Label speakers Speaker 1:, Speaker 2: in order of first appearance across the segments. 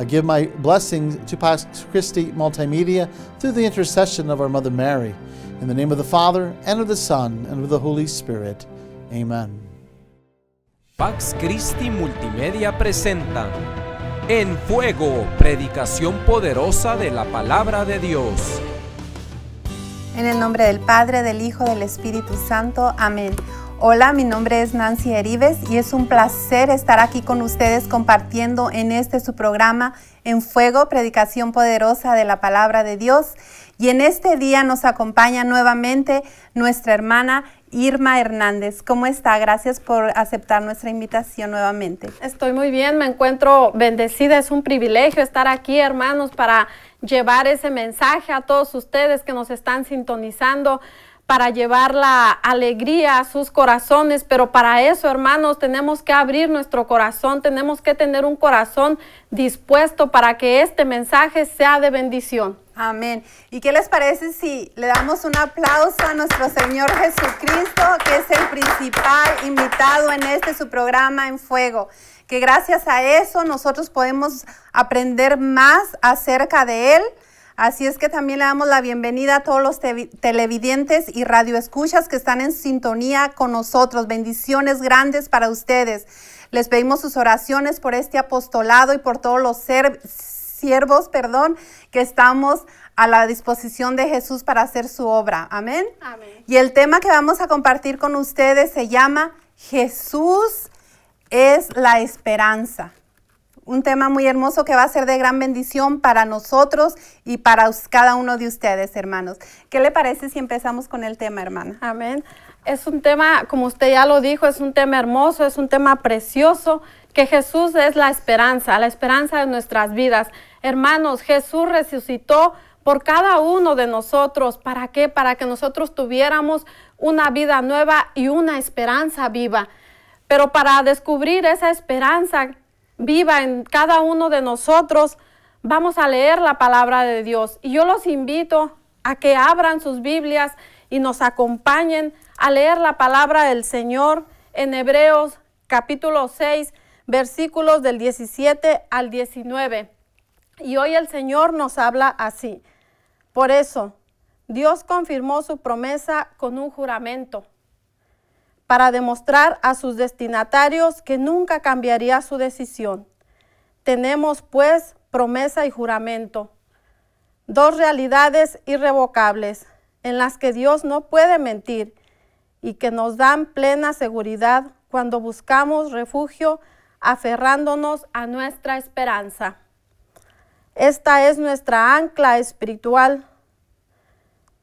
Speaker 1: I give my blessings to Pax Christi Multimedia through the intercession of our Mother Mary. In the name of the Father, and of the Son, and of the Holy Spirit. Amen.
Speaker 2: Pax Christi Multimedia presenta En Fuego, predicación poderosa de la palabra de Dios.
Speaker 1: En el nombre del Padre, del Hijo, del Espíritu Santo. Amén. Hola, mi nombre es Nancy Erives y es un placer estar aquí con ustedes compartiendo en este su programa En Fuego, Predicación Poderosa de la Palabra de Dios. Y en este día nos acompaña nuevamente nuestra hermana Irma Hernández. ¿Cómo está? Gracias por aceptar nuestra invitación nuevamente. Estoy muy bien, me encuentro bendecida. Es un privilegio
Speaker 2: estar aquí, hermanos, para llevar ese mensaje a todos ustedes que nos están sintonizando para llevar la alegría a sus corazones, pero para eso, hermanos, tenemos que abrir nuestro corazón, tenemos que tener un corazón dispuesto para que este mensaje
Speaker 1: sea de bendición. Amén. ¿Y qué les parece si le damos un aplauso a nuestro Señor Jesucristo, que es el principal invitado en este su programa en fuego? Que gracias a eso nosotros podemos aprender más acerca de Él Así es que también le damos la bienvenida a todos los televidentes y radioescuchas que están en sintonía con nosotros. Bendiciones grandes para ustedes. Les pedimos sus oraciones por este apostolado y por todos los siervos, perdón, que estamos a la disposición de Jesús para hacer su obra. Amén. Y el tema que vamos a compartir con ustedes se llama Jesús es la esperanza un tema muy hermoso que va a ser de gran bendición para nosotros y para cada uno de ustedes, hermanos. ¿Qué le parece si empezamos con el tema, hermana? Amén. Es un tema, como usted ya lo dijo, es un tema
Speaker 2: hermoso, es un tema precioso, que Jesús es la esperanza, la esperanza de nuestras vidas. Hermanos, Jesús resucitó por cada uno de nosotros. ¿Para qué? Para que nosotros tuviéramos una vida nueva y una esperanza viva. Pero para descubrir esa esperanza viva en cada uno de nosotros, vamos a leer la palabra de Dios. Y yo los invito a que abran sus Biblias y nos acompañen a leer la palabra del Señor en Hebreos capítulo 6, versículos del 17 al 19. Y hoy el Señor nos habla así. Por eso, Dios confirmó su promesa con un juramento para demostrar a sus destinatarios que nunca cambiaría su decisión. Tenemos pues promesa y juramento, dos realidades irrevocables en las que Dios no puede mentir y que nos dan plena seguridad cuando buscamos refugio aferrándonos a nuestra esperanza. Esta es nuestra ancla espiritual,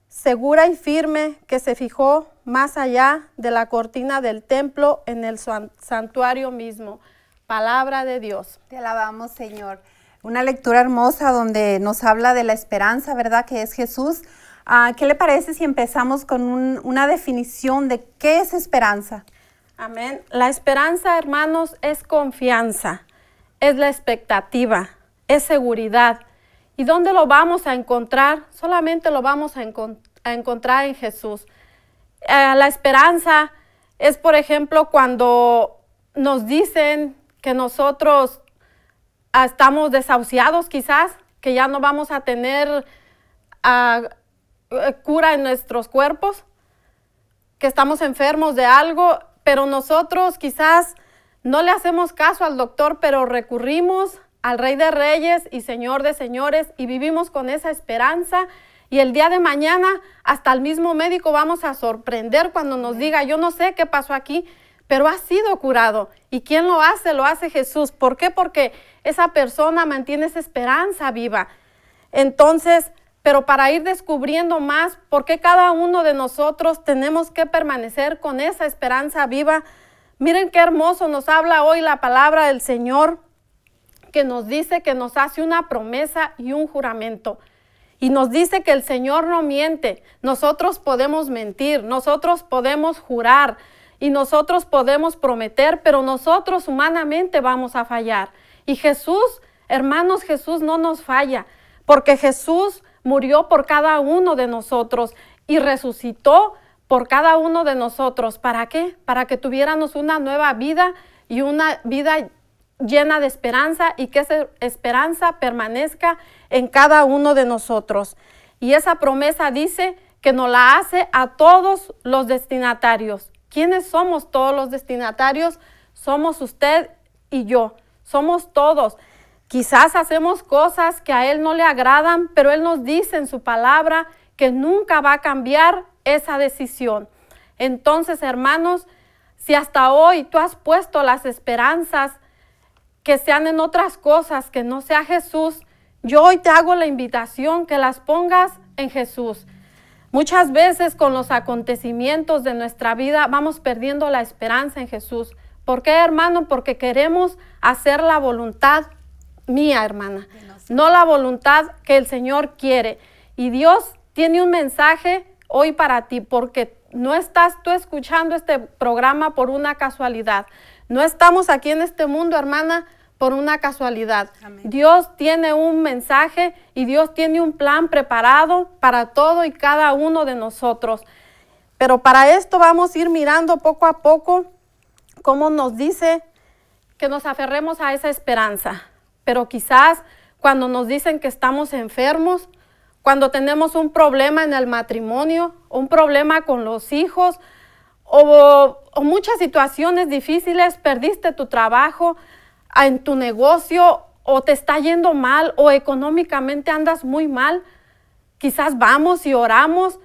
Speaker 2: segura y firme que se fijó más allá de la cortina del templo en el santuario mismo. Palabra de Dios. Te alabamos, Señor.
Speaker 1: Una lectura hermosa donde nos habla de la esperanza, ¿verdad? Que es Jesús. Ah, ¿Qué le parece si empezamos con una definición de qué es esperanza?
Speaker 2: Amén. La esperanza, hermanos, es confianza, es la expectativa, es seguridad. ¿Y dónde lo vamos a encontrar? Solamente lo vamos a encontrar en Jesús. Eh, la esperanza es, por ejemplo, cuando nos dicen que nosotros ah, estamos desahuciados quizás, que ya no vamos a tener ah, eh, cura en nuestros cuerpos, que estamos enfermos de algo, pero nosotros quizás no le hacemos caso al doctor, pero recurrimos al Rey de Reyes y Señor de Señores y vivimos con esa esperanza y el día de mañana hasta el mismo médico vamos a sorprender cuando nos diga, yo no sé qué pasó aquí, pero ha sido curado. ¿Y quién lo hace? Lo hace Jesús. ¿Por qué? Porque esa persona mantiene esa esperanza viva. Entonces, pero para ir descubriendo más por qué cada uno de nosotros tenemos que permanecer con esa esperanza viva, miren qué hermoso nos habla hoy la palabra del Señor que nos dice que nos hace una promesa y un juramento. Y nos dice que el Señor no miente. Nosotros podemos mentir, nosotros podemos jurar y nosotros podemos prometer, pero nosotros humanamente vamos a fallar. Y Jesús, hermanos, Jesús no nos falla, porque Jesús murió por cada uno de nosotros y resucitó por cada uno de nosotros. ¿Para qué? Para que tuviéramos una nueva vida y una vida llena de esperanza y que esa esperanza permanezca en cada uno de nosotros. Y esa promesa dice que nos la hace a todos los destinatarios. ¿Quiénes somos todos los destinatarios? Somos usted y yo, somos todos. Quizás hacemos cosas que a Él no le agradan, pero Él nos dice en su palabra que nunca va a cambiar esa decisión. Entonces, hermanos, si hasta hoy tú has puesto las esperanzas que sean en otras cosas, que no sea Jesús, yo hoy te hago la invitación que las pongas en Jesús. Muchas veces con los acontecimientos de nuestra vida vamos perdiendo la esperanza en Jesús. ¿Por qué, hermano? Porque queremos hacer la voluntad mía, hermana, no la voluntad que el Señor quiere. Y Dios tiene un mensaje hoy para ti, porque no estás tú escuchando este programa por una casualidad. No estamos aquí en este mundo, hermana, por una casualidad. Dios tiene un mensaje y Dios tiene un plan preparado para todo y cada uno de nosotros. Pero para esto vamos a ir mirando poco a poco cómo nos dice que nos aferremos a esa esperanza. Pero quizás cuando nos dicen que estamos enfermos, cuando tenemos un problema en el matrimonio, un problema con los hijos o muchas situaciones difíciles, perdiste tu trabajo, en tu negocio o te está yendo mal o económicamente andas muy mal, quizás vamos y oramos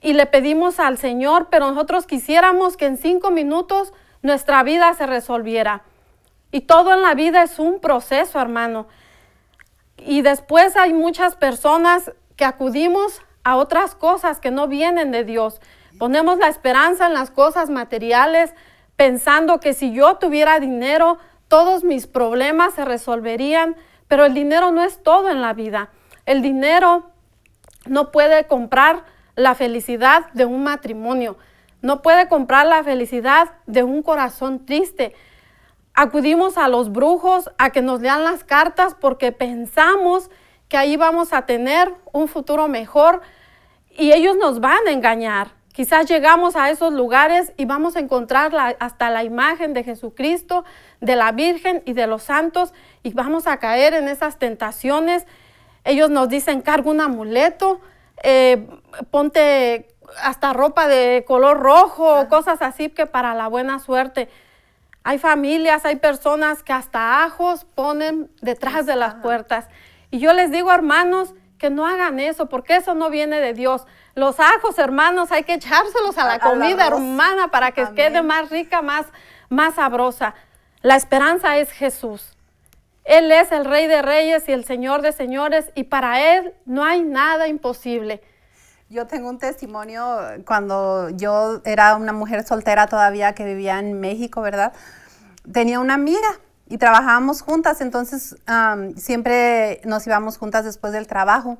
Speaker 2: y le pedimos al Señor, pero nosotros quisiéramos que en cinco minutos nuestra vida se resolviera. Y todo en la vida es un proceso, hermano. Y después hay muchas personas que acudimos a otras cosas que no vienen de Dios. Ponemos la esperanza en las cosas materiales, pensando que si yo tuviera dinero, todos mis problemas se resolverían, pero el dinero no es todo en la vida. El dinero no puede comprar la felicidad de un matrimonio, no puede comprar la felicidad de un corazón triste. Acudimos a los brujos a que nos lean las cartas porque pensamos que ahí vamos a tener un futuro mejor y ellos nos van a engañar. Quizás llegamos a esos lugares y vamos a encontrar hasta la imagen de Jesucristo, de la Virgen y de los santos y vamos a caer en esas tentaciones. Ellos nos dicen, carga un amuleto, eh, ponte hasta ropa de color rojo, o cosas así que para la buena suerte. Hay familias, hay personas que hasta ajos ponen detrás de las puertas. Y yo les digo, hermanos, que no hagan eso, porque eso no viene de Dios. Los ajos, hermanos, hay que echárselos a la comida, hermana, para que quede más rica, más, más sabrosa. La esperanza es Jesús. Él es el Rey de Reyes y el Señor
Speaker 1: de Señores, y para
Speaker 2: Él no hay nada imposible.
Speaker 1: Yo tengo un testimonio cuando yo era una mujer soltera todavía que vivía en México, ¿verdad? Tenía una amiga y trabajábamos juntas, entonces siempre nos íbamos juntas después del trabajo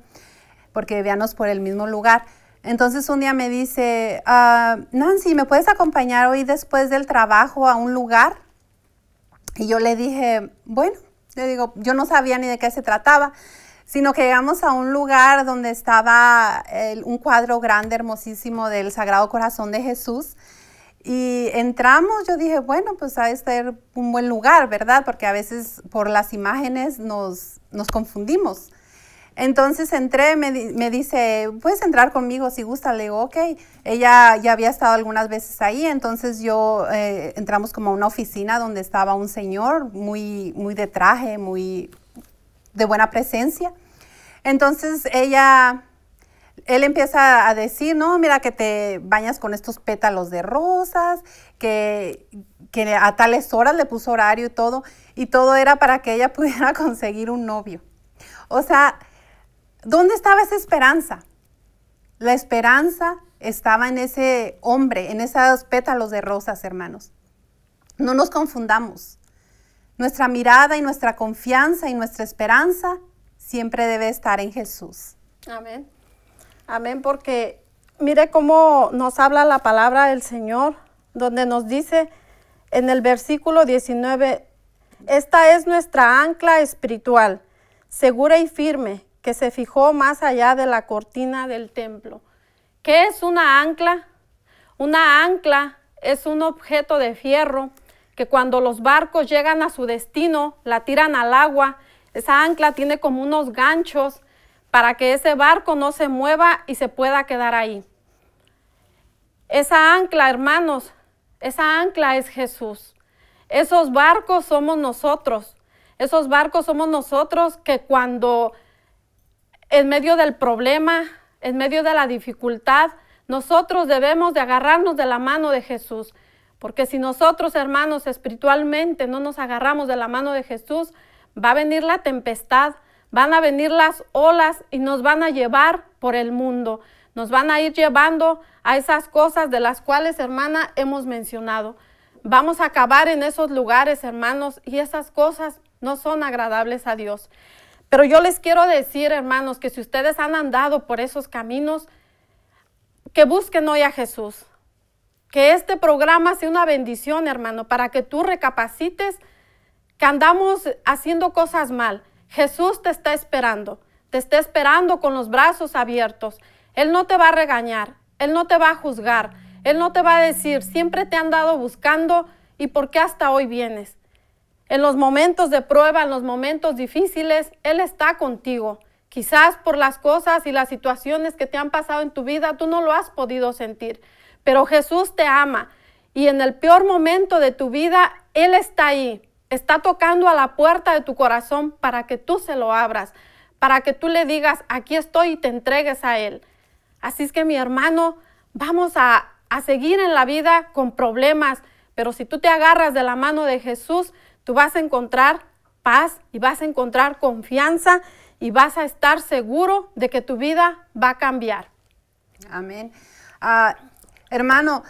Speaker 1: porque vivíamos por el mismo lugar. Entonces un día me dice, ah, Nancy, ¿me puedes acompañar hoy después del trabajo a un lugar? Y yo le dije, bueno, le digo, yo no sabía ni de qué se trataba, sino que llegamos a un lugar donde estaba un cuadro grande, hermosísimo del Sagrado Corazón de Jesús. Y entramos, yo dije, bueno, pues ha de ser un buen lugar, ¿verdad? Porque a veces por las imágenes nos, nos confundimos. Entonces entré, me, dice, puedes entrar conmigo si gusta. Le digo, ok. Ella ya había estado algunas veces ahí, entonces yo eh, entramos como a una oficina donde estaba un señor muy, muy de traje, muy de buena presencia. Entonces ella, él empieza a decir, no, mira que te bañas con estos pétalos de rosas, que, que a tales horas le puso horario y todo, y todo era para que ella pudiera conseguir un novio. O sea, ¿Dónde estaba esa esperanza? La esperanza estaba en ese hombre, en esos pétalos de rosas, hermanos. No nos confundamos. Nuestra mirada y nuestra confianza y nuestra esperanza siempre debe estar en Jesús.
Speaker 2: Amén. Amén, porque mire cómo nos habla la palabra del Señor, donde nos dice en el versículo 19, esta es nuestra ancla espiritual, segura y firme, que se fijó más allá de la cortina del templo. ¿Qué es una ancla? Una ancla es un objeto de fierro que cuando los barcos llegan a su destino, la tiran al agua. Esa ancla tiene como unos ganchos para que ese barco no se mueva y se pueda quedar ahí. Esa ancla, hermanos, esa ancla es Jesús. Esos barcos somos nosotros. Esos barcos somos nosotros que cuando en medio del problema, en medio de la dificultad, nosotros debemos de agarrarnos de la mano de Jesús. Porque si nosotros, hermanos, espiritualmente no nos agarramos de la mano de Jesús, va a venir la tempestad, van a venir las olas y nos van a llevar por el mundo. Nos van a ir llevando a esas cosas de las cuales, hermana, hemos mencionado. Vamos a acabar en esos lugares, hermanos, y esas cosas no son agradables a Dios. Pero yo les quiero decir, hermanos, que si ustedes han andado por esos caminos, que busquen hoy a Jesús. Que este programa sea una bendición, hermano, para que tú recapacites que andamos haciendo cosas mal. Jesús te está esperando, te está esperando con los brazos abiertos. Él no te va a regañar, Él no te va a juzgar, Él no te va a decir, siempre te han dado buscando y por qué hasta hoy vienes. En los momentos de prueba, en los momentos difíciles, Él está contigo. Quizás por las cosas y las situaciones que te han pasado en tu vida, tú no lo has podido sentir, pero Jesús te ama y en el peor momento de tu vida, Él está ahí, está tocando a la puerta de tu corazón para que tú se lo abras, para que tú le digas, aquí estoy y te entregues a Él. Así es que mi hermano, vamos a, a seguir en la vida con problemas, pero si tú te agarras de la mano de Jesús, Tú vas a encontrar paz y vas a encontrar confianza y vas a estar seguro de que tu vida va a cambiar.
Speaker 1: Amén. Ah, hermano,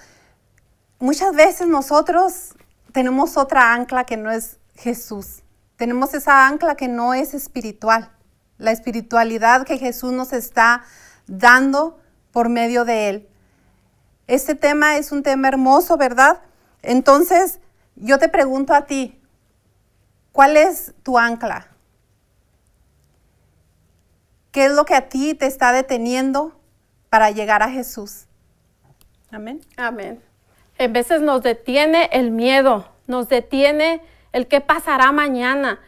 Speaker 1: muchas veces nosotros tenemos otra ancla que no es Jesús. Tenemos esa ancla que no es espiritual. La espiritualidad que Jesús nos está dando por medio de Él. Este tema es un tema hermoso, ¿verdad? Entonces, yo te pregunto a ti, ¿Cuál es tu ancla? ¿Qué es lo que a ti te está deteniendo para llegar a Jesús? Amén. Amén. A veces nos detiene el miedo, nos
Speaker 2: detiene el qué pasará mañana,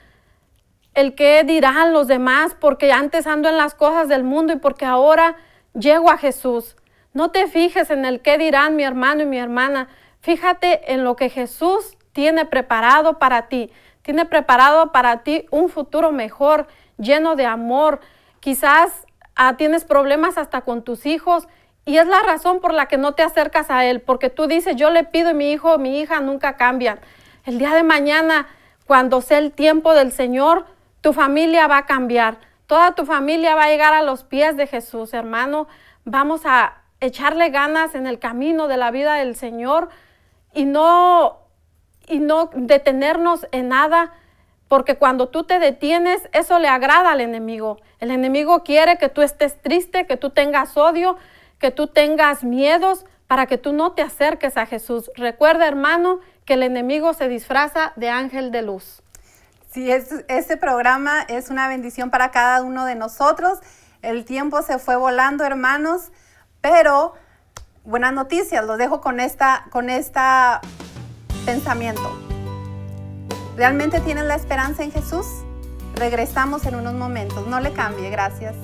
Speaker 2: el qué dirán los demás, porque antes ando en las cosas del mundo y porque ahora llego a Jesús. No te fijes en el qué dirán mi hermano y mi hermana, fíjate en lo que Jesús tiene preparado para ti tiene preparado para ti un futuro mejor, lleno de amor. Quizás ah, tienes problemas hasta con tus hijos y es la razón por la que no te acercas a Él, porque tú dices, yo le pido a mi hijo mi hija nunca cambian. El día de mañana, cuando sea el tiempo del Señor, tu familia va a cambiar. Toda tu familia va a llegar a los pies de Jesús, hermano. Vamos a echarle ganas en el camino de la vida del Señor y no y no detenernos en nada, porque cuando tú te detienes, eso le agrada al enemigo. El enemigo quiere que tú estés triste, que tú tengas odio, que tú tengas miedos, para que tú no te acerques a Jesús. Recuerda, hermano, que el enemigo se
Speaker 1: disfraza de ángel de luz. Sí, es, este programa es una bendición para cada uno de nosotros. El tiempo se fue volando, hermanos, pero buenas noticias. Lo dejo con esta, con esta Pensamiento. ¿Realmente tienes la esperanza en Jesús? Regresamos en unos momentos. No le cambie, gracias.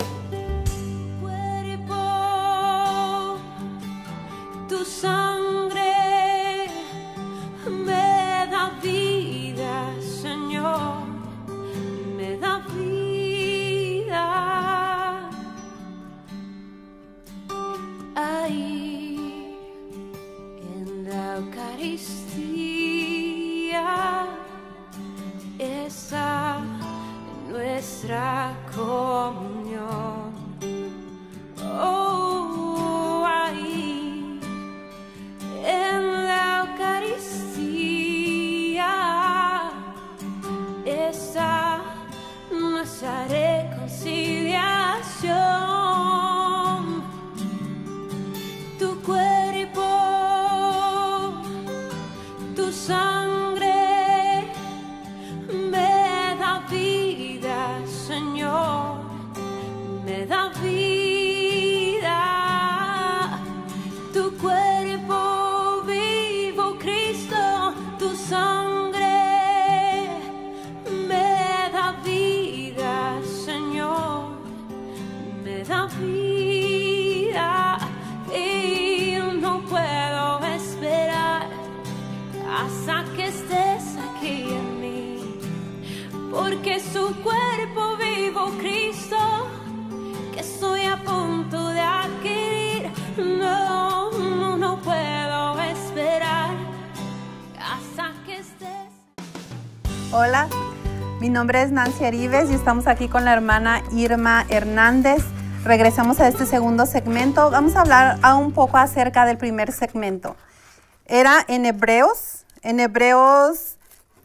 Speaker 3: nuestra comunión. Oh, ahí en la Eucaristía, esa Nazaret
Speaker 1: Mi nombre es Nancy Arives y estamos aquí con la hermana Irma Hernández. Regresamos a este segundo segmento. Vamos a hablar un poco acerca del primer segmento. Era en Hebreos, en Hebreos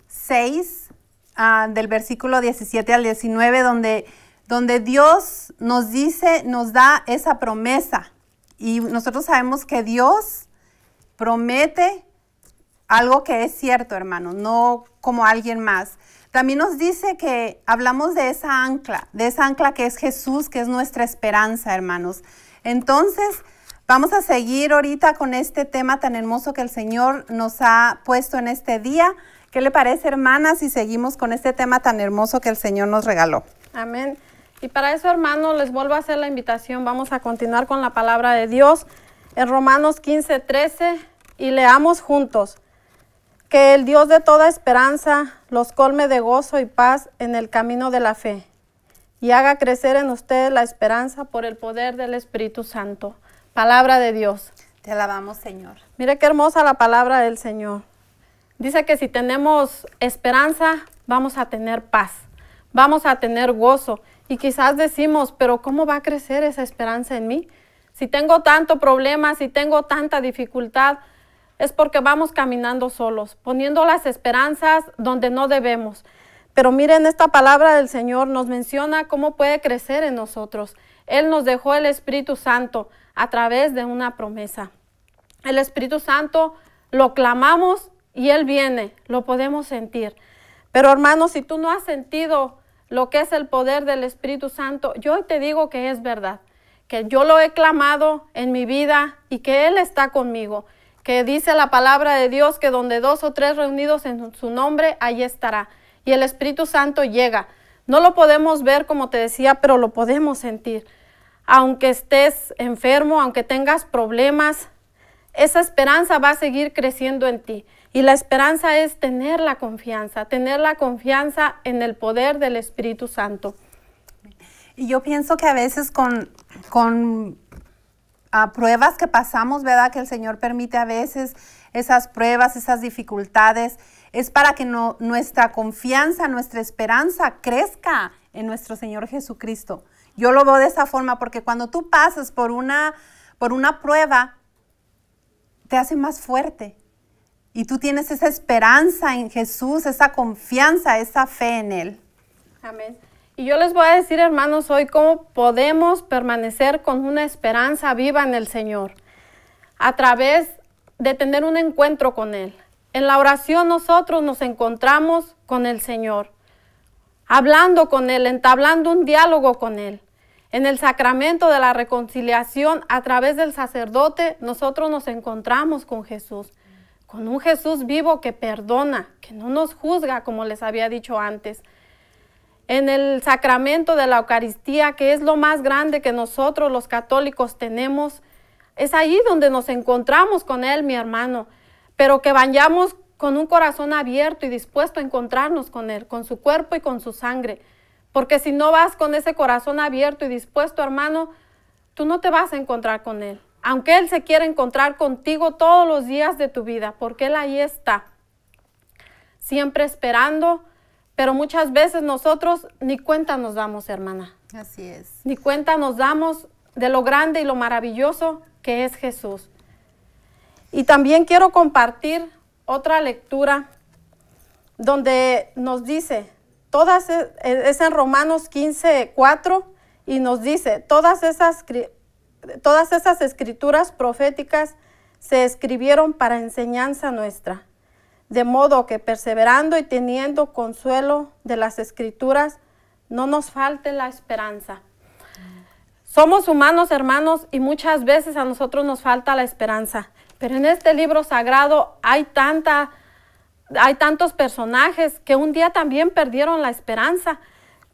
Speaker 1: 6, ah, del versículo 17 al 19, donde, donde Dios nos dice, nos da esa promesa. Y nosotros sabemos que Dios promete algo que es cierto, hermano, no como alguien más. También nos dice que hablamos de esa ancla, de esa ancla que es Jesús, que es nuestra esperanza, hermanos. Entonces, vamos a seguir ahorita con este tema tan hermoso que el Señor nos ha puesto en este día. ¿Qué le parece, hermanas, si seguimos con este tema tan hermoso que el Señor nos regaló?
Speaker 2: Amén. Y para eso, hermanos, les vuelvo a hacer la invitación. Vamos a continuar con la palabra de Dios en Romanos 15, 13 y leamos juntos que el Dios de toda esperanza los colme de gozo y paz en el camino de la fe y haga crecer en ustedes la esperanza por el poder del Espíritu Santo. Palabra de Dios.
Speaker 1: Te alabamos, Señor.
Speaker 2: mire qué hermosa la palabra del Señor. Dice que si tenemos esperanza, vamos a tener paz, vamos a tener gozo. Y quizás decimos, pero ¿cómo va a crecer esa esperanza en mí? Si tengo tanto problema, si tengo tanta dificultad, es porque vamos caminando solos, poniendo las esperanzas donde no debemos. Pero miren, esta palabra del Señor nos menciona cómo puede crecer en nosotros. Él nos dejó el Espíritu Santo a través de una promesa. El Espíritu Santo lo clamamos y Él viene, lo podemos sentir. Pero hermanos, si tú no has sentido lo que es el poder del Espíritu Santo, yo te digo que es verdad, que yo lo he clamado en mi vida y que Él está conmigo que dice la palabra de Dios que donde dos o tres reunidos en su nombre, ahí estará. Y el Espíritu Santo llega. No lo podemos ver, como te decía, pero lo podemos sentir. Aunque estés enfermo, aunque tengas problemas, esa esperanza va a seguir creciendo en ti. Y la esperanza es tener la confianza, tener la confianza en el poder del Espíritu Santo.
Speaker 1: Y yo pienso que a veces con, con pruebas que pasamos, ¿verdad? Que el Señor permite a veces esas pruebas, esas dificultades, es para que no, nuestra confianza, nuestra esperanza crezca en nuestro Señor Jesucristo. Yo lo veo de esa forma porque cuando tú pasas por una, por una prueba, te hace más fuerte. Y tú tienes esa esperanza en Jesús, esa confianza, esa fe en Él.
Speaker 2: Amén. Y yo les voy a decir, hermanos, hoy cómo podemos permanecer con una esperanza viva en el Señor a través de tener un encuentro con Él. En la oración nosotros nos encontramos con el Señor, hablando con Él, entablando un diálogo con Él. En el sacramento de la reconciliación, a través del sacerdote, nosotros nos encontramos con Jesús, con un Jesús vivo que perdona, que no nos juzga, como les había dicho antes en el sacramento de la Eucaristía, que es lo más grande que nosotros los católicos tenemos. Es ahí donde nos encontramos con Él, mi hermano, pero que vayamos con un corazón abierto y dispuesto a encontrarnos con Él, con su cuerpo y con su sangre. Porque si no vas con ese corazón abierto y dispuesto, hermano, tú no te vas a encontrar con Él. Aunque Él se quiera encontrar contigo todos los días de tu vida, porque Él ahí está, siempre esperando pero muchas veces nosotros ni cuenta nos damos, hermana. Así es. Ni cuenta nos damos de lo grande y lo maravilloso que es Jesús. Y también quiero compartir otra lectura donde nos dice, todas, e, e, es en Romanos 15, 4, y nos dice, todas esas, todas esas escrituras proféticas se escribieron para enseñanza nuestra de modo que perseverando y teniendo consuelo de las escrituras, no nos falte la esperanza. Somos humanos, hermanos, y muchas veces a nosotros nos falta la esperanza. Pero en este libro sagrado hay tanta, hay tantos personajes que un día también perdieron la esperanza.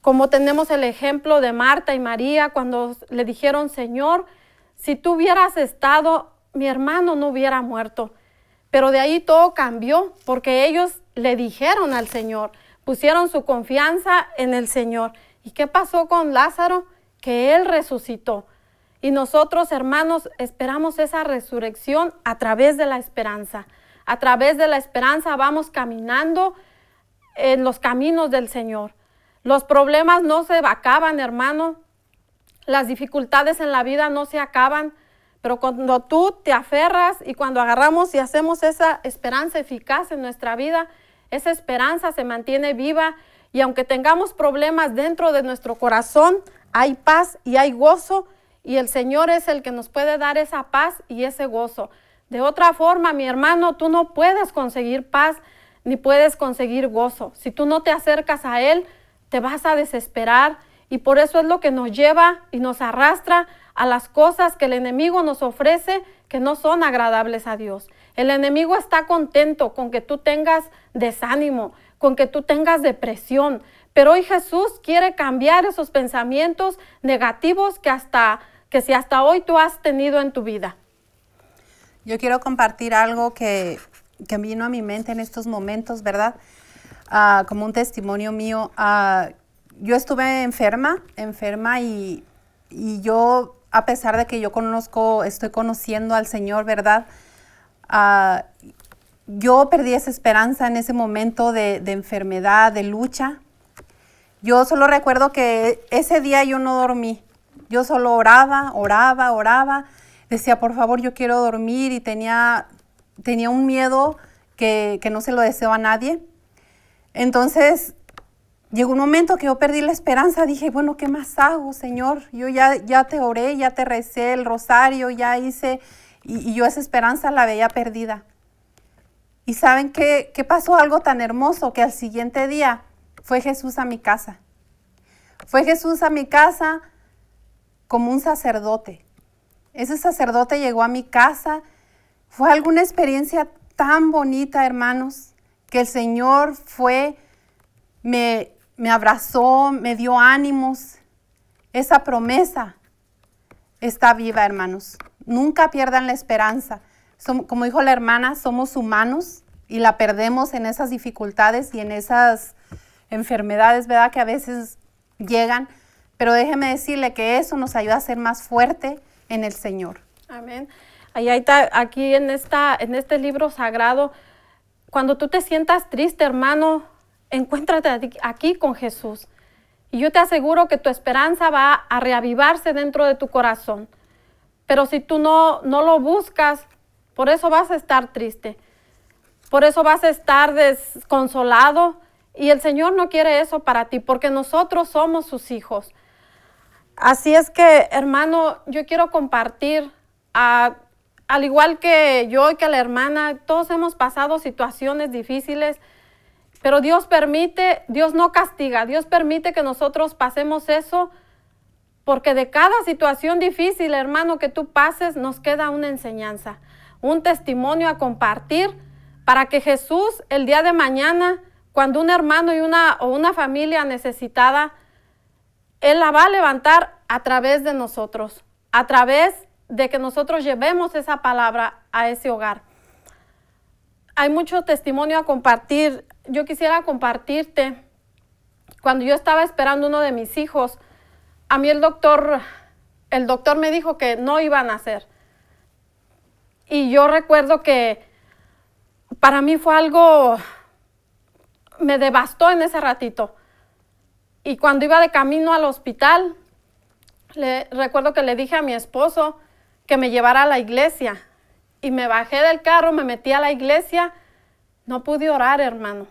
Speaker 2: Como tenemos el ejemplo de Marta y María cuando le dijeron, Señor, si tú hubieras estado, mi hermano no hubiera muerto. Pero de ahí todo cambió porque ellos le dijeron al Señor, pusieron su confianza en el Señor. ¿Y qué pasó con Lázaro? Que él resucitó. Y nosotros, hermanos, esperamos esa resurrección a través de la esperanza. A través de la esperanza vamos caminando en los caminos del Señor. Los problemas no se acaban, hermano. Las dificultades en la vida no se acaban. Pero cuando tú te aferras y cuando agarramos y hacemos esa esperanza eficaz en nuestra vida, esa esperanza se mantiene viva y aunque tengamos problemas dentro de nuestro corazón, hay paz y hay gozo y el Señor es el que nos puede dar esa paz y ese gozo. De otra forma, mi hermano, tú no puedes conseguir paz ni puedes conseguir gozo. Si tú no te acercas a Él, te vas a desesperar y por eso es lo que nos lleva y nos arrastra a las cosas que el enemigo nos ofrece que no son agradables a Dios. El enemigo está contento con que tú tengas desánimo, con que tú tengas depresión, pero hoy Jesús quiere cambiar esos pensamientos negativos que hasta que si hasta hoy tú has tenido en tu vida.
Speaker 1: Yo quiero compartir algo que, vino a mi mente en estos momentos, ¿verdad? Ah, como un testimonio mío. Ah, yo estuve enferma, enferma y, y yo a pesar de que yo conozco, estoy conociendo al Señor, ¿verdad? Ah, yo perdí esa esperanza en ese momento de, enfermedad, de lucha. Yo solo recuerdo que ese día yo no dormí. Yo solo oraba, oraba, oraba. Decía, por favor, yo quiero dormir y tenía, tenía un miedo que, que no se lo deseo a nadie. Entonces, llegó un momento que yo perdí la esperanza, dije, bueno, ¿qué más hago, Señor? Yo ya, ya te oré, ya te recé el rosario, ya hice, y, yo esa esperanza la veía perdida. ¿Y saben qué, qué pasó? Algo tan hermoso que al siguiente día fue Jesús a mi casa. Fue Jesús a mi casa como un sacerdote. Ese sacerdote llegó a mi casa. Fue alguna experiencia tan bonita, hermanos, que el Señor fue, me, me abrazó, me dio ánimos. Esa promesa está viva, hermanos. Nunca pierdan la esperanza. como dijo la hermana, somos humanos y la perdemos en esas dificultades y en esas enfermedades, ¿verdad? Que a veces llegan. Pero déjeme decirle que eso nos ayuda a ser más fuerte en el Señor. Amén. Ahí está,
Speaker 2: aquí en este libro sagrado, cuando tú te sientas triste, hermano, encuéntrate aquí con Jesús. Y yo te aseguro que tu esperanza va a reavivarse dentro de tu corazón. Pero si tú no, no lo buscas, por eso vas a estar triste. Por eso vas a estar desconsolado. Y el Señor no quiere eso para ti, porque nosotros somos sus hijos. Así es que, hermano, yo quiero compartir, al igual que yo y que la hermana, todos hemos pasado situaciones difíciles pero Dios permite, Dios no castiga, Dios permite que nosotros pasemos eso, porque de cada situación difícil, hermano, que tú pases, nos queda una enseñanza, un testimonio a compartir para que Jesús el día de mañana, cuando un hermano y una, o una familia necesitada, Él la va a levantar a través de nosotros, a través de que nosotros llevemos esa palabra a ese hogar hay mucho testimonio a compartir yo quisiera compartirte, cuando yo estaba esperando uno de mis hijos, a mí el doctor, el doctor me dijo que no iban a nacer. Y yo recuerdo que para mí fue algo, me devastó en ese ratito. Y cuando iba de camino al hospital, le, recuerdo que le dije a mi esposo que me llevara a la iglesia. Y me bajé del carro, me metí a la iglesia no pude orar, hermano.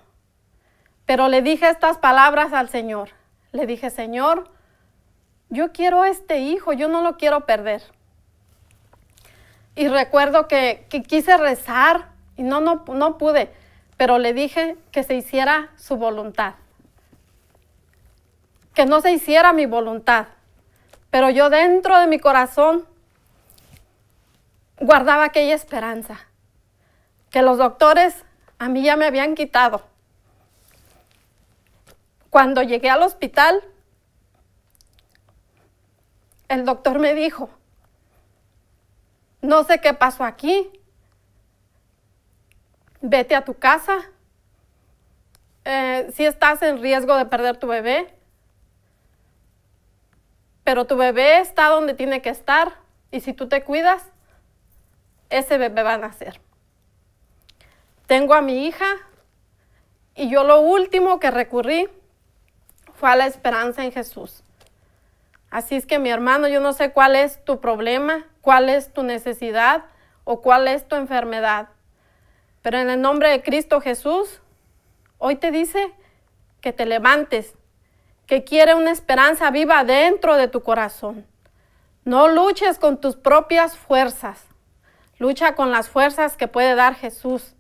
Speaker 2: Pero le dije estas palabras al Señor. Le dije, Señor, yo quiero a este hijo, yo no lo quiero perder. Y recuerdo que, quise rezar y no, no, no pude, pero le dije que se hiciera su voluntad. Que no se hiciera mi voluntad. Pero yo dentro de mi corazón guardaba aquella esperanza. Que los doctores a mí ya me habían quitado. Cuando llegué al hospital, el doctor me dijo, no sé qué pasó aquí, vete a tu casa, eh, si estás en riesgo de perder tu bebé, pero tu bebé está donde tiene que estar y si tú te cuidas, ese bebé va a nacer. Tengo a mi hija y yo lo último que recurrí fue a la esperanza en Jesús. Así es que mi hermano, yo no sé cuál es tu problema, cuál es tu necesidad o cuál es tu enfermedad. Pero en el nombre de Cristo Jesús, hoy te dice que te levantes, que quiere una esperanza viva dentro de tu corazón. No luches con tus propias fuerzas, lucha con las fuerzas que puede dar Jesús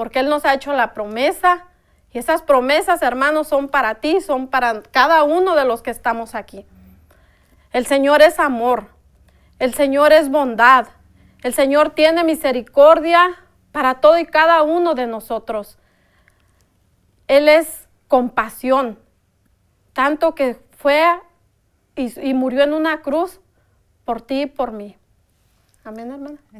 Speaker 2: porque Él nos ha hecho la promesa. Y esas promesas, hermanos, son para ti, son para cada uno de los que estamos aquí. El Señor es amor, el Señor es bondad, el Señor tiene misericordia para todo y cada uno de nosotros. Él es compasión, tanto que fue y, y murió en una cruz por ti y por mí.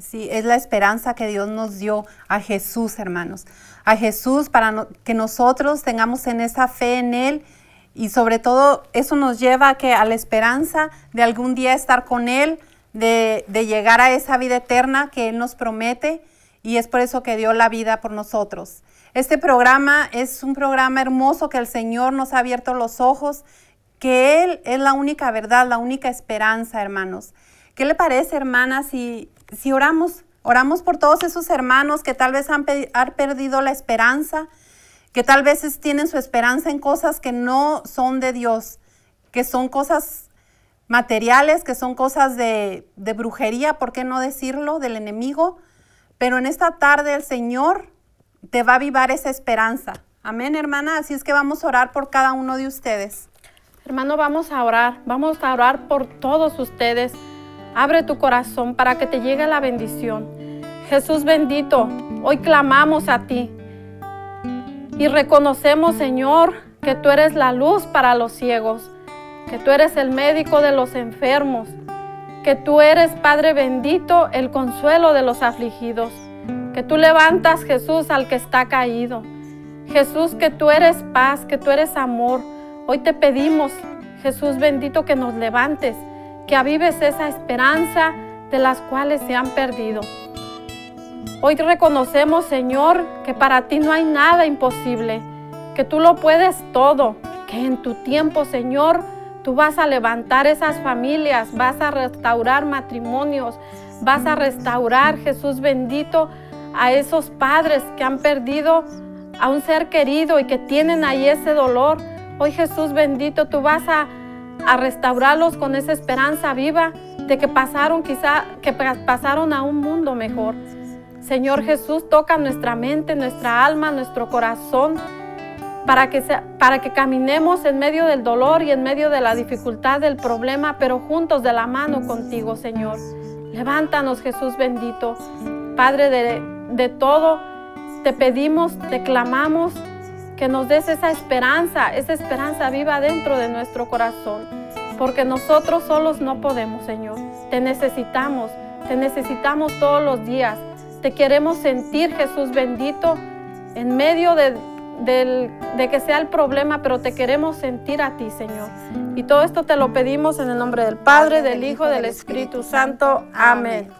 Speaker 1: Sí, es la esperanza que Dios nos dio a Jesús, hermanos. A Jesús para que nosotros tengamos en esa fe en Él y sobre todo eso nos lleva a, la esperanza de algún día estar con Él, de, de llegar a esa vida eterna que Él nos promete y es por eso que dio la vida por nosotros. Este programa es un programa hermoso que el Señor nos ha abierto los ojos, que Él es la única verdad, la única esperanza, hermanos. ¿Qué le parece, hermana, si, si oramos? Oramos por todos esos hermanos que tal vez han, perdido la esperanza, que tal vez tienen su esperanza en cosas que no son de Dios, que son cosas materiales, que son cosas de, de brujería, ¿por qué no decirlo?, del enemigo. Pero en esta tarde el Señor te va a avivar esa esperanza. Amén, hermana. Así es que vamos a orar por cada uno de ustedes. Hermano, vamos a orar. Vamos a orar
Speaker 2: por todos ustedes Abre tu corazón para que te llegue la bendición. Jesús bendito, hoy clamamos a ti y reconocemos, Señor, que tú eres la luz para los ciegos, que tú eres el médico de los enfermos, que tú eres, Padre bendito, el consuelo de los afligidos, que tú levantas, Jesús, al que está caído. Jesús, que tú eres paz, que tú eres amor. Hoy te pedimos, Jesús bendito, que nos levantes que avives esa esperanza de las cuales se han perdido. Hoy reconocemos, Señor, que para ti no hay nada imposible, que tú lo puedes todo, que en tu tiempo, Señor, tú vas a levantar esas familias, vas a restaurar matrimonios, vas a restaurar, Jesús bendito, a esos padres que han perdido a un ser querido y que tienen ahí ese dolor. Hoy Jesús bendito, tú vas a a restaurarlos con esa esperanza viva de que pasaron quizá, que pasaron a un mundo mejor. Señor Jesús, toca nuestra mente, nuestra alma, nuestro corazón, para que, para que caminemos en medio del dolor y en medio de la dificultad del problema, pero juntos de la mano contigo, Señor. Levántanos, Jesús bendito. Padre de, de todo, te pedimos, te clamamos que nos des esa esperanza, esa esperanza viva dentro de nuestro corazón, porque nosotros solos no podemos, Señor. Te necesitamos, te necesitamos todos los días. Te queremos sentir, Jesús bendito, en medio de, de que sea el problema, pero te queremos sentir a ti, Señor. Y todo esto te lo pedimos en el nombre del Padre, del Hijo, del Espíritu Santo. Amén.